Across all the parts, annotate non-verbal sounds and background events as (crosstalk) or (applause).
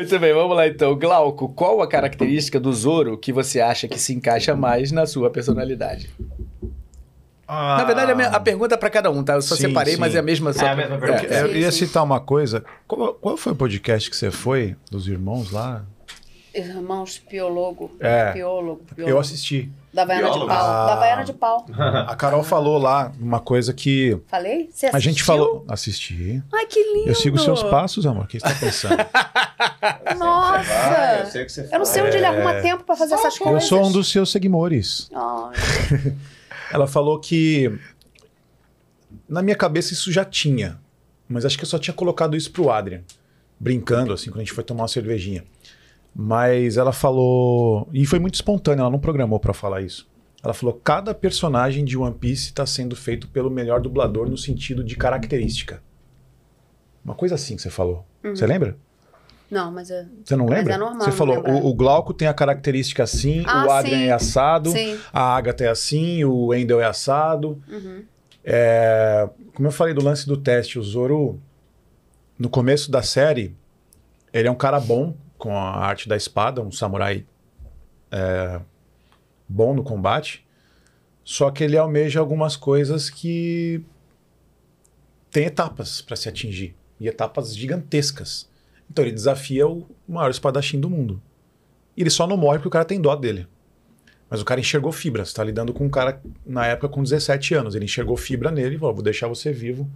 Muito bem, vamos lá então. Glauco, qual a característica do Zoro que você acha que se encaixa mais na sua personalidade? Ah, na verdade, a, minha, a pergunta é para cada um, tá? Eu só sim, separei, sim. mas é a mesma. Só... É a mesma é, pergunta. É, eu, eu ia citar uma coisa. Qual, qual, foi o podcast que você foi dos irmãos lá? Irmãos Piologo. É. Piologo, Eu assisti. Da Baiana de Pau. Ah, da Baiana de Pau. A Carol falou lá uma coisa que. Falei? Você assistiu? A gente falou. Assisti. Ai, que lindo. Eu sigo seus passos, amor. O que você tá pensando? (laughs) Nossa! eu sei o que você faz. Eu não sei onde ele arruma é. tempo para fazer essas coisas. Eu sou um dos seus seguidores. Ela falou que na minha cabeça isso já tinha, mas acho que eu só tinha colocado isso pro Adrian, brincando assim, quando a gente foi tomar uma cervejinha. Mas ela falou, e foi muito espontânea, ela não programou para falar isso. Ela falou: "Cada personagem de One Piece está sendo feito pelo melhor dublador no sentido de característica". Uma coisa assim que você falou. Uhum. Você lembra? Não, mas eu, Você não é lembra? é normal. Você falou, o, o, Glauco tem a característica assim, ah, o Adrian sim. é assado, sim. a Agatha é assim, o Endel é assado. Uhum. É, como eu falei do lance do teste, o Zoro, no começo da série, ele é um cara bom com a arte da espada, um samurai é, bom no combate. Só que ele almeja algumas coisas que tem etapas para se atingir e etapas gigantescas. Então ele desafia o maior espadachim do mundo. E ele só não morre porque o cara tem dó dele. Mas o cara enxergou fibra. Você tá lidando com um cara, na época, com 17 anos. Ele enxergou fibra nele e falou: vou deixar você vivo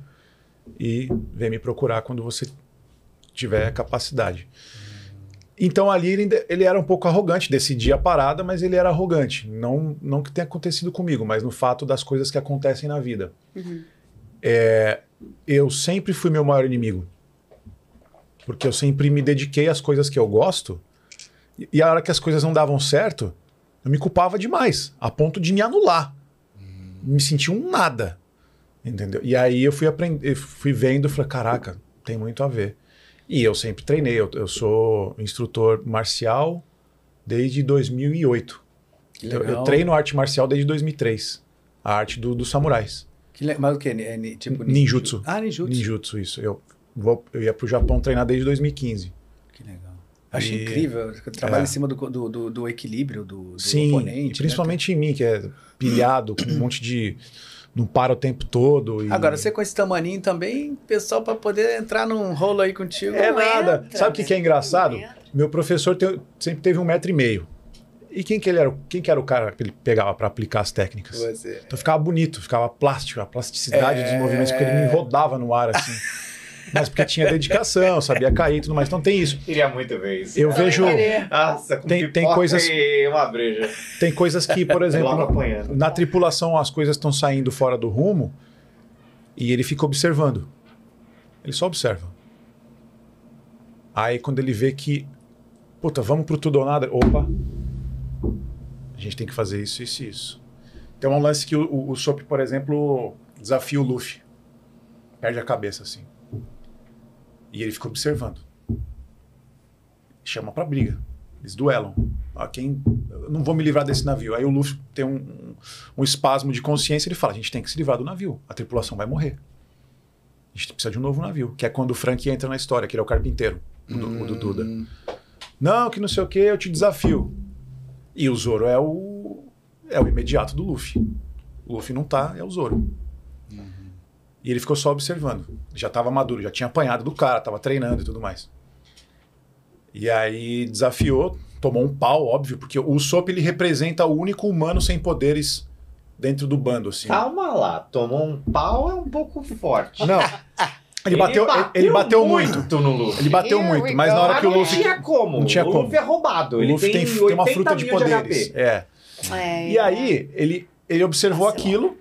e vem me procurar quando você tiver capacidade. Então ali ele, ele, era um pouco arrogante, decidia a parada, mas ele era arrogante. Não, não que tenha acontecido comigo, mas no fato das coisas que acontecem na vida. Uhum. É, eu sempre fui meu maior inimigo. Porque eu sempre me dediquei às coisas que eu gosto. E, a hora que as coisas não davam certo, eu me culpava demais, a ponto de me anular. Hum. Me sentir um nada. Entendeu? E aí eu fui aprendendo, fui vendo, falei, caraca, tem muito a ver. E eu sempre treinei, eu, eu sou instrutor marcial desde 2008. Eu, eu, treino arte marcial desde 2003, a arte do, dos samurais. Que le... Mas o que? É, tipo, ninjutsu. Ah, ninjutsu. Ninjutsu, isso. Eu vou, eu ia para o Japão treinar desde 2015. Que legal. Acho e, incrível. Trabalha é. em cima do, do, do, do equilíbrio do, do Sim, oponente. Né, principalmente né? em mim, que é pilhado com um monte de. Não para o tempo todo. E... Agora, você com esse tamaninho também, pessoal, para poder entrar num rolo aí contigo. É nada. Entra, né? Sabe o que, que é engraçado? Meu professor te, sempre teve um metro e meio. E quem que ele era? Quem que era o cara que ele pegava para aplicar as técnicas? Você. É. Então ficava bonito, ficava plástico, a plasticidade é... dos movimentos, porque ele me rodava no ar assim. (laughs) mas porque tinha dedicação, sabia cair e tudo mais. Então tem isso. Queria muito ver isso. Eu, vejo. Nossa, com tem, tem coisas. E uma breja. Tem coisas que, por (laughs) exemplo, na tripulação as coisas estão saindo fora do rumo e ele fica observando. Ele só observa. Aí quando ele vê que, puta, vamos pro tudo ou nada, opa, a gente tem que fazer isso, isso e isso. Tem então é um lance que o, o, o Sop, por exemplo, desafia o Luffy. Perde a cabeça, assim. E ele fica observando. Chama para briga. Eles duelam. Ah, quem, eu não vou me livrar desse navio. Aí o Luffy tem um, um, um espasmo de consciência e ele fala: a gente tem que se livrar do navio. A tripulação vai morrer. A gente precisa de um novo navio. Que é quando o Frank entra na história, que ele é o carpinteiro, o, hum. o do Duda. Não, que não sei o que, eu te desafio. E o Zoro é o, é o imediato do Luffy. O Luffy não tá, é o Zoro. Uhum. E ele ficou só observando. Já estava maduro, já tinha apanhado do cara, estava treinando e tudo mais. E aí desafiou, tomou um pau, óbvio, porque o Usopp ele representa o único humano sem poderes dentro do bando, assim. Calma lá, tomou um pau é um pouco forte. Não. (laughs) Ele bateu, ele bateu, ele bateu muito, muito no Luffy. Ele bateu muito, mas então na hora que o Luffy. Não tinha como. Não tinha o Luffy como. é roubado. Ele o Luffy tem, tem, uma fruta de poderes. De é. é. E aí, ele, ele observou aquilo,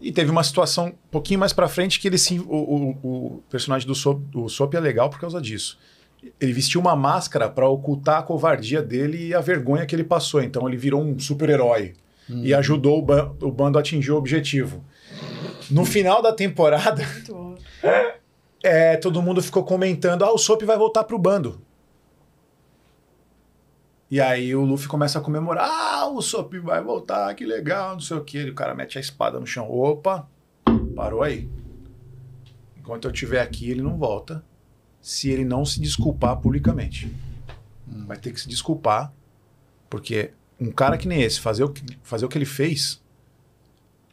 e teve uma situação um pouquinho mais pra frente que ele se, o, o, o personagem do Soap, o é legal por causa disso. Ele vestiu uma máscara para ocultar a covardia dele e a vergonha que ele passou. Então ele virou um super-herói hum. e uhum. ajudou o, ba o bando a atingir o objetivo. No final da temporada, (laughs) é, todo mundo ficou comentando: ah, o Soap vai voltar pro bando. E aí o Luffy começa a comemorar, ah, o Sop vai voltar, que legal, não sei o que. E o cara mete a espada no chão, opa, parou aí. Enquanto eu estiver aqui, ele não volta, se ele não se desculpar publicamente. Hum. Vai ter que se desculpar, porque um cara que nem esse, fazer o que, fazer o que ele fez,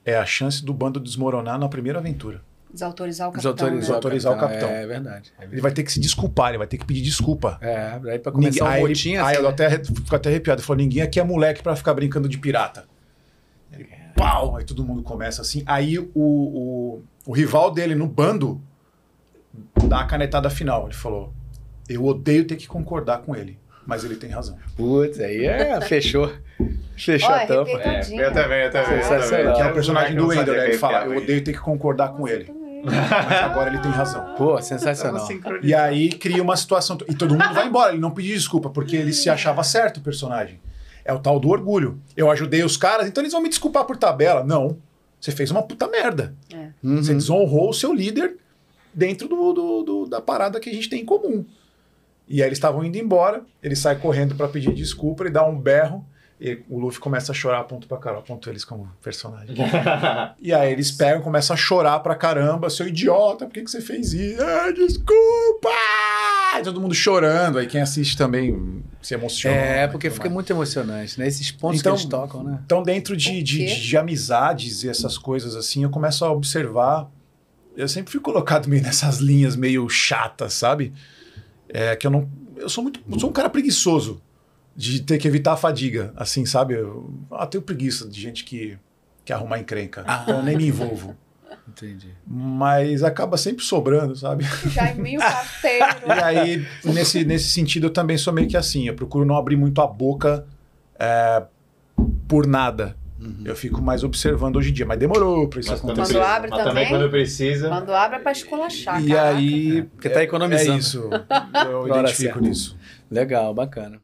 é a chance do bando desmoronar na primeira aventura. Desautorizar o capitão. Desautorizar, né? desautorizar o capitão. É, é, verdade, é, verdade, Ele vai ter que se desculpar, ele vai ter que pedir desculpa. É, aí pra começar ninguém, um aí, botinha, aí, assim, aí eu né? até, fico até arrepiado. Falou, ninguém aqui é moleque para ficar brincando de pirata. E, pau! Aí todo mundo começa assim. Aí o, o, o rival dele no bando dá a canetada final. Ele falou, eu odeio ter que concordar com ele. Mas ele tem razão. Putz, aí é, fechou. Fechou oh, a tampa. É, eu também, eu também. Sensacional. Que é o personagem do Wendel, né? Ele fala, eu odeio ter que concordar com ele. Mas agora ele tem razão. Pô, sensacional. E aí cria uma situação. E todo mundo vai embora. Ele não pediu desculpa, porque ele se achava certo, o personagem. É o tal do orgulho. Eu ajudei os caras, então eles vão me desculpar por tabela. Não. Você fez uma puta merda. É. Uhum. Você desonrou o seu líder dentro do, do, do, da parada que a gente tem em comum. E aí eles estavam indo embora, ele sai correndo para pedir desculpa, ele dá um berro, e o Luffy começa a chorar, aponto pra Carol, aponto eles como personagem. (laughs) e aí eles pegam, começam a chorar pra caramba, seu idiota, por que, que você fez isso? Ah, desculpa! E todo mundo chorando, aí quem assiste também se emociona. É, né, porque fica mais. muito emocionante, né? Esses pontos então, que eles tocam, né? Então, dentro de, de, de, de amizades e essas coisas assim, eu começo a observar. Eu sempre fui colocado meio nessas linhas meio chatas, sabe? É, que eu não. Eu sou muito. sou um cara preguiçoso de ter que evitar a fadiga, assim, sabe? Eu, eu ah, tenho preguiça de gente que que arrumar encrenca. Ah. Então, eu nem me envolvo. Entendi. Mas acaba sempre sobrando, sabe? Já em mim parceiro. e né? aí, nesse, nesse sentido, eu também sou meio que assim. Eu procuro não abrir muito a boca é, por nada. Uhum. Eu fico mais observando hoje em dia, mas demorou para isso mas acontecer. Quando abre mas também, quando precisa. Quando abre é para esculachar. E caraca. aí. É, porque tá é, economizando. É isso. (laughs) Eu identifico nisso. Legal, bacana.